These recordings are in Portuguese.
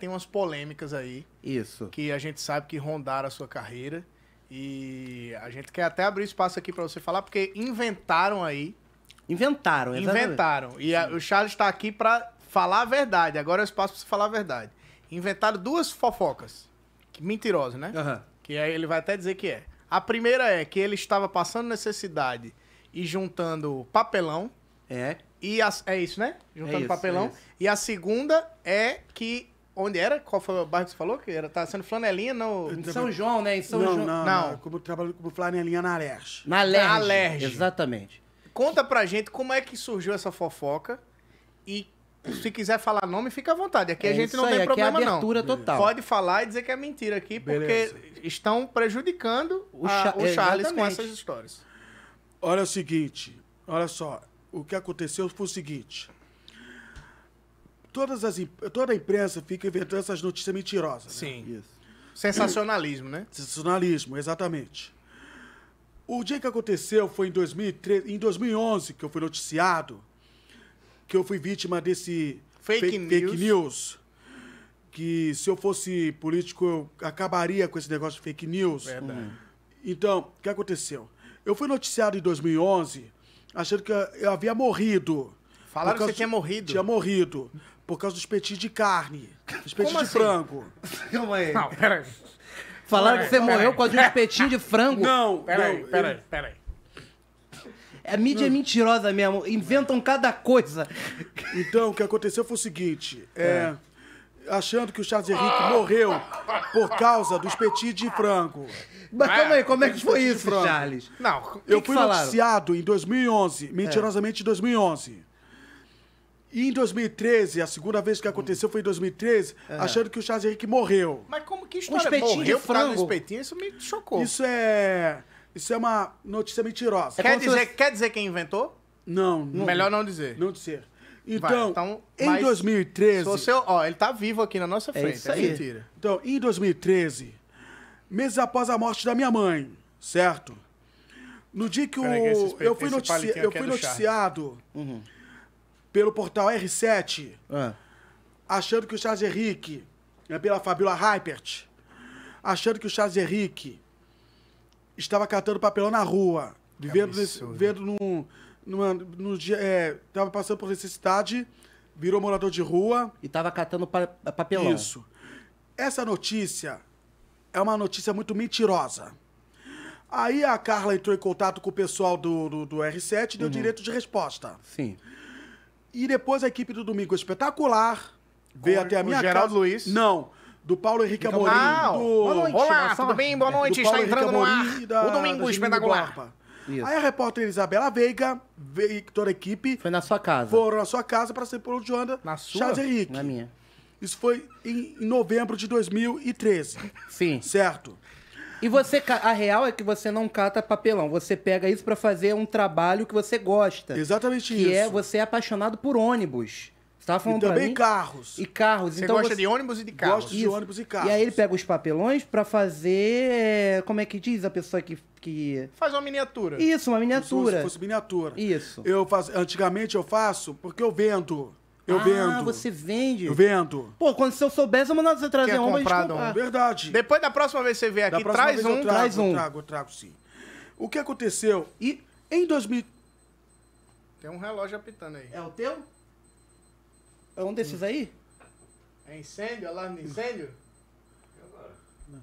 tem umas polêmicas aí. Isso. Que a gente sabe que rondaram a sua carreira. E a gente quer até abrir espaço aqui para você falar, porque inventaram aí. Inventaram, exatamente. Inventaram. E a, o Charles está aqui para falar a verdade. Agora é o espaço para você falar a verdade. Inventaram duas fofocas. Mentirosas, né? Uhum. Que aí ele vai até dizer que é. A primeira é que ele estava passando necessidade e juntando papelão. É. E a, é isso, né? Juntando é isso, papelão. É e a segunda é que onde era? Qual foi o bairro que você falou? Que era, tá sendo flanelinha no, em São João, né? Em São não, João. Não, não. não. Como, trabalho como flanelinha na Alerj. Na Alerj. Exatamente. Conta pra gente como é que surgiu essa fofoca e se quiser falar nome, fica à vontade. Aqui é a gente não aí, tem é problema, é abertura não. Total. Pode falar e dizer que é mentira aqui, porque Beleza. estão prejudicando o, Cha o Charles com essas histórias. Olha o seguinte, olha só. O que aconteceu foi o seguinte todas as, toda a imprensa fica inventando essas notícias mentirosas. Né? Sim. Né? Sensacionalismo, né? Sensacionalismo, exatamente. O dia que aconteceu foi em, 2013, em 2011 que eu fui noticiado, que eu fui vítima desse fake, fake, news. fake news. Que se eu fosse político, eu acabaria com esse negócio de fake news. Verdade. Hum. Então, o que aconteceu? Eu fui noticiado em 2011 achando que eu havia morrido. Falaram que você tinha morrido. Tinha morrido. Por causa dos petis de carne. Os petis Como de assim? frango. Calma aí. Não, peraí. Falaram que você morreu por causa de um espetinho de frango. Não, peraí, peraí, peraí. É, a mídia é mentirosa mesmo. Inventam cada coisa. Então, o que aconteceu foi o seguinte. É. É, achando que o Charles Henrique morreu por causa do espetinho de frango. Mas é? calma aí, como é que foi isso, Charles? Não, eu que fui noticiado em 2011, mentirosamente é. em 2011. E em 2013, a segunda vez que aconteceu foi em 2013, é. achando que o Charles Henrique morreu. Mas como que história? Um espetinho morreu de frango. espetinho, isso me chocou. Isso é... Isso é uma notícia mentirosa. É quer, dizer, você... quer dizer quem inventou? Não, não. Melhor não dizer. Não dizer. Então, Vai, então, então em 2013... Você, ó, ele tá vivo aqui na nossa é frente. É, isso aí. é mentira. Então, em 2013, meses após a morte da minha mãe, certo? No dia que o... Aí, eu fui, notici... eu é fui noticiado... Uhum pelo portal R7, é. achando que o Charles Henrique, é pela Fabiola Hypert, achando que o Charles Henrique estava catando papelão na rua, vivendo vendo, nesse, vendo num, numa, num dia, é, passando por necessidade, virou morador de rua. E estava catando pa papelão. Isso. Essa notícia é uma notícia muito mentirosa. Aí a Carla entrou em contato com o pessoal do, do, do R7 e deu uhum. direito de resposta. Sim. E depois a equipe do Domingo Espetacular veio Com até a minha o Geraldo casa. Luiz. Não. Do Paulo Henrique Amorim. Do... Boa noite. Olá, tudo bem? Boa noite. Está Henrique entrando Amorim, no ar da, o Domingo Espetacular. Isso. Aí a repórter Isabela Veiga, veio toda a equipe. Foi na sua casa. Foram na sua casa para ser de onda Na sua? Charles Henrique. Na minha. Isso foi em novembro de 2013. Sim. Certo. E você, a real é que você não cata papelão, você pega isso para fazer um trabalho que você gosta. Exatamente que é isso. Que é você é apaixonado por ônibus. Você tava falando e também mim? carros. E carros. Você então gosta você... de ônibus e de carros. Gosto de isso. ônibus e carros. E aí ele pega os papelões para fazer... Eh, como é que diz a pessoa que... que... Faz uma miniatura. Isso, uma miniatura. Como se fosse miniatura. Isso. Eu faço... Antigamente eu faço porque eu vendo. Eu ah, vendo. Ah, você vende? Eu vendo. Pô, quando se eu soubesse, eu mandava você trazer Quer um, comprar, mas comprar. Verdade. Depois da próxima vez que você vier aqui, traz um. Eu trago, traz um. Eu trago, eu trago sim. O que aconteceu? E em 2000... Tem um relógio apitando aí. É o teu? É um desses hum. aí? É incêndio? Alarme de incêndio? não.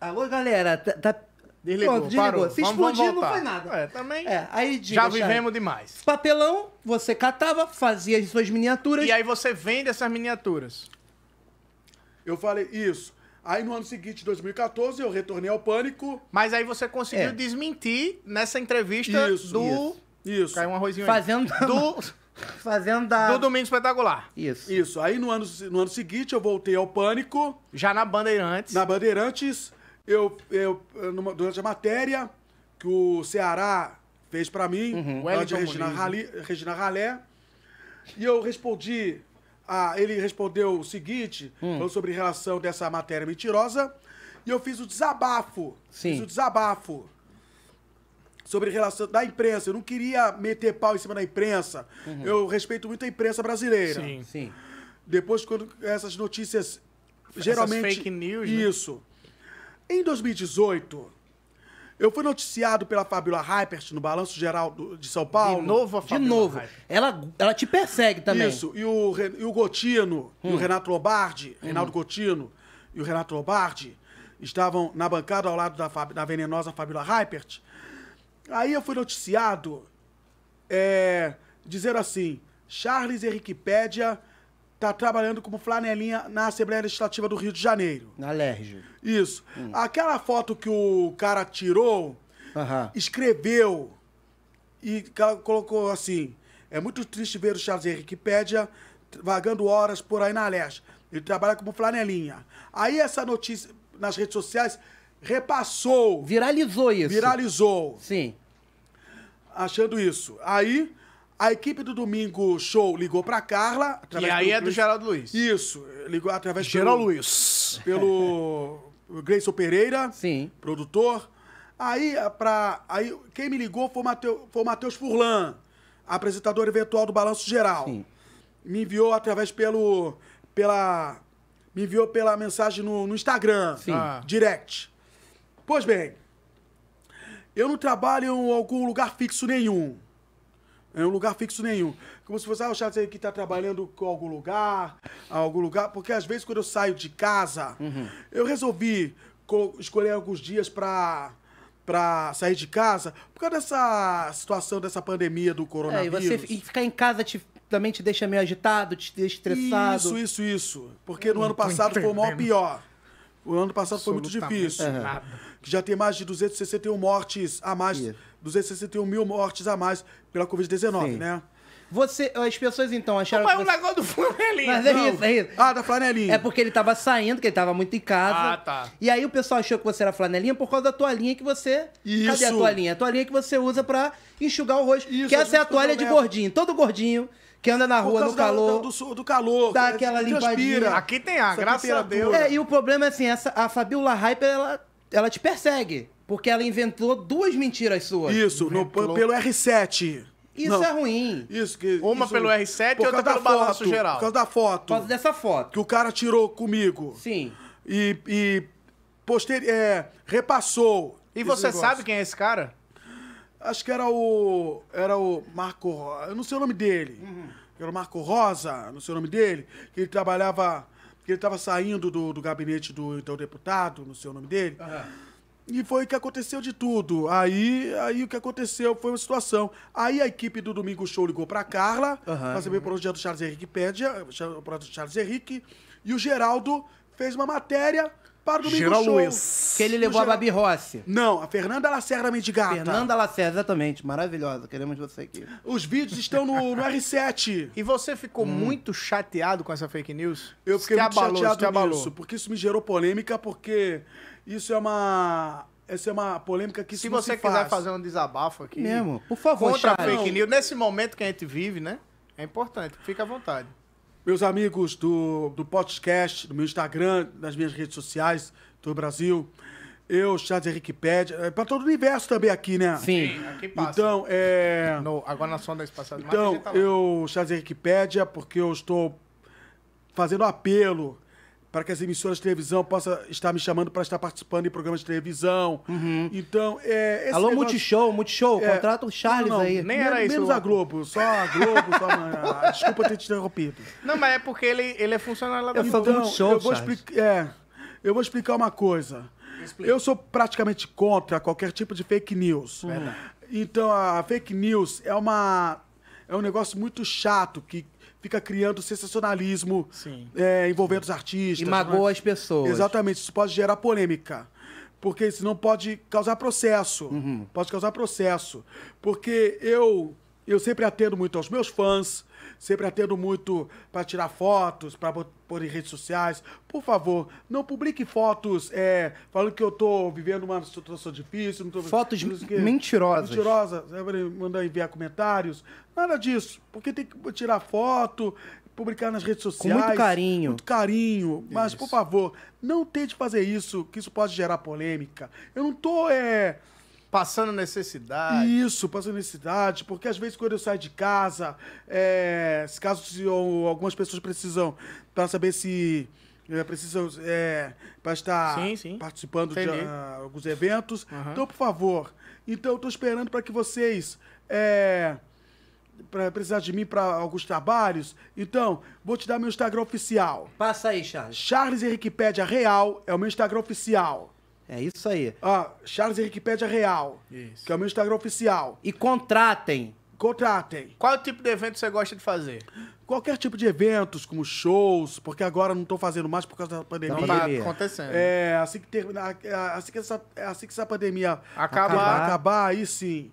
Alô, galera, tá, tá Desligou, Pronto, desligou. Parou. Se vamos, explodir, vamos não foi nada. É, também. É, aí, diga, já vivemos demais. Papelão, você catava, fazia as suas miniaturas. E aí você vende essas miniaturas. Eu falei, isso. Aí no ano seguinte, 2014, eu retornei ao pânico. Mas aí você conseguiu é. desmentir nessa entrevista isso, do. Isso. isso. Caiu um arrozinho Fazendo. Aí. Do. Fazendo da... Do Domingo Espetacular. Isso. Isso. Aí no ano, no ano seguinte eu voltei ao Pânico. Já na Bandeirantes. Na Bandeirantes eu, eu numa, durante a matéria que o Ceará fez para mim, uhum, de Regina, né? Rali, Regina Ralé, e eu respondi, a, ele respondeu o seguinte, hum. falando sobre relação dessa matéria mentirosa, e eu fiz o desabafo, Sim. fiz o desabafo sobre relação da imprensa. Eu não queria meter pau em cima da imprensa. Uhum. Eu respeito muito a imprensa brasileira. Sim, sim. Depois, quando essas notícias. Essas geralmente. fake news. Né? Isso. Né? Em 2018, eu fui noticiado pela Fabiola Hypert no Balanço Geral do, de São Paulo. De novo a Fabiola De novo. Ela, ela te persegue também. Isso. E o, e o Gotino, hum. e o hum. Renato Lombardi, hum. Reinaldo Gotino e o Renato Lombardi estavam na bancada ao lado da, da venenosa Fabiola Hypert. Aí eu fui noticiado é, dizendo assim, Charles Henriquepédia está trabalhando como flanelinha na Assembleia Legislativa do Rio de Janeiro. Na Lerge. Isso. Hum. Aquela foto que o cara tirou, uhum. escreveu e colocou assim: é muito triste ver o Charles Henrique Pédia vagando horas por aí na Lerge. Ele trabalha como flanelinha. Aí essa notícia nas redes sociais repassou. Viralizou isso. Viralizou. Sim. Achando isso. Aí a equipe do Domingo Show ligou pra Carla. E aí é do Geraldo Luiz. Isso, ligou através do. Geraldo Luiz. Pelo Gleison Pereira, Sim. produtor. Aí, pra, aí quem me ligou foi o, foi o Matheus Furlan, apresentador eventual do Balanço Geral. Sim. Me enviou através pelo. pela. Me enviou pela mensagem no, no Instagram, Sim. Ah, direct. Pois bem, eu não trabalho em algum lugar fixo nenhum. É um lugar fixo nenhum. Como se fosse, ah, o Charles aqui tá trabalhando com algum lugar, algum lugar. Porque às vezes quando eu saio de casa, uhum. eu resolvi escolher alguns dias para para sair de casa por causa dessa situação dessa pandemia do coronavírus. É, e, você, e ficar em casa te, também te deixa meio agitado, te deixa estressado. Isso, isso, isso. Porque no ano passado foi o maior pior. O ano passado foi muito difícil. Uhum. Já tem mais de 261 mortes a mais. Yeah 261 mil mortes a mais pela Covid-19, né? Você, as pessoas então acharam. Mas que você... o negócio do Flanelinho, Mas é não. isso, é isso. Ah, da flanelinha. É porque ele tava saindo, que ele tava muito em casa. Ah, tá. E aí o pessoal achou que você era flanelinha por causa da toalhinha que você. Isso. Cadê a toalhinha? A toalhinha que você usa pra enxugar o rosto. Isso, que essa é a toalha de gordinho. Todo gordinho que anda na rua no calor. Da, do, do, calor. Dá aquela limpadinha. Aqui tem ar, graças a Deus. É, e o problema é assim, essa, a Fabiola Hyper, ela, ela te persegue. Porque ela inventou duas mentiras suas. Isso, no, pelo R7. Isso Não. é ruim. Isso que uma isso, pelo R7 e outra pelo foto, balanço geral. Por causa da foto. Por causa dessa foto. Que o cara tirou comigo. Sim. E, e poster, é, repassou. E você negócio. sabe quem é esse cara? Acho que era o. Era o Marco. Eu não sei o nome dele. Uhum. Era o Marco Rosa, não sei o nome dele. Que ele trabalhava. Que ele estava saindo do, do gabinete do então deputado, não sei o nome dele. Uhum. E foi o que aconteceu de tudo. Aí, aí o que aconteceu foi uma situação. Aí a equipe do Domingo Show ligou pra Carla, uhum. pra saber o onde do Charles Henrique Pédia, o Charles Henrique, e o Geraldo fez uma matéria para o Domingo Show. Luiz. Que ele levou a Babi Rossi. Não, a Fernanda Lacerda Medigata. Fernanda Lacerda, exatamente. Maravilhosa. Queremos você aqui. Os vídeos estão no, no R7. E você ficou hum. muito chateado com essa fake news? Eu fiquei muito abalou, chateado porque isso me gerou polêmica, porque isso é uma. Essa é uma polêmica que se você se quiser faz. fazer um desabafo aqui. Mesmo, por favor, contra Charles. fake news, nesse momento que a gente vive, né? É importante, fica à vontade. Meus amigos do, do podcast, do meu Instagram, das minhas redes sociais, do Brasil, eu, Charles Henrique Pede, é pra todo o universo também aqui, né? Sim, Sim aqui passa. Então, é. No, agora na sonda espacial Então, tá eu, Charles Henrique Pede, é porque eu estou fazendo apelo para que as emissoras de televisão possam estar me chamando para estar participando em programas de televisão. Uhum. Então, é. Alô, negócio... Multishow, Multishow, é... contrata o Charles não, não, aí. Nem era isso. Menos a Globo, só a Globo, só a... Ah, desculpa ter te interrompido. Não, mas é porque ele, ele é funcionário lá da Globo. Então, Multishow, eu vou explicar. É, eu vou explicar uma coisa. Explica. Eu sou praticamente contra qualquer tipo de fake news. Uhum. Então, a fake news é uma. É um negócio muito chato que fica criando sensacionalismo é, envolvendo os artistas. E magoa as pessoas. Exatamente, isso pode gerar polêmica. Porque senão pode causar processo. Uhum. Pode causar processo. Porque eu eu sempre atendo muito aos meus fãs, sempre atendo muito para tirar fotos, para pôr em redes sociais. Por favor, não publique fotos é, falando que eu tô vivendo uma situação difícil. Tô... fotos mentirosas. Mentirosas, mandar enviar comentários. Nada disso, porque tem que tirar foto, publicar nas redes sociais. Com muito carinho. Muito carinho. Mas, isso. por favor, não tente fazer isso, que isso pode gerar polêmica. Eu não tô. É, Passando necessidade. Isso, passando necessidade, porque às vezes quando eu saio de casa, é, caso se algumas pessoas precisam para saber se é, precisam é, para estar sim, sim. participando Entendi. de uh, ah, alguns eventos, uhum. então por favor, então eu estou esperando para que vocês é, para precisar de mim para alguns trabalhos. Então, vou te dar meu Instagram oficial. Passa aí, Charles. Charles Henriquepédia Real é o meu Instagram oficial. É isso aí. Ah, Charles Henriquepédia Real, Isso. que é o meu Instagram oficial. E contratem. Contratem. Qual é tipo de evento você gosta de fazer? Qualquer tipo de eventos, como shows, porque agora não tô fazendo mais por causa da pandemia. Não tá, tá acontecendo. É, assim que terminar, é, assim que essa, é assim que essa pandemia Acabar. acabar aí sim.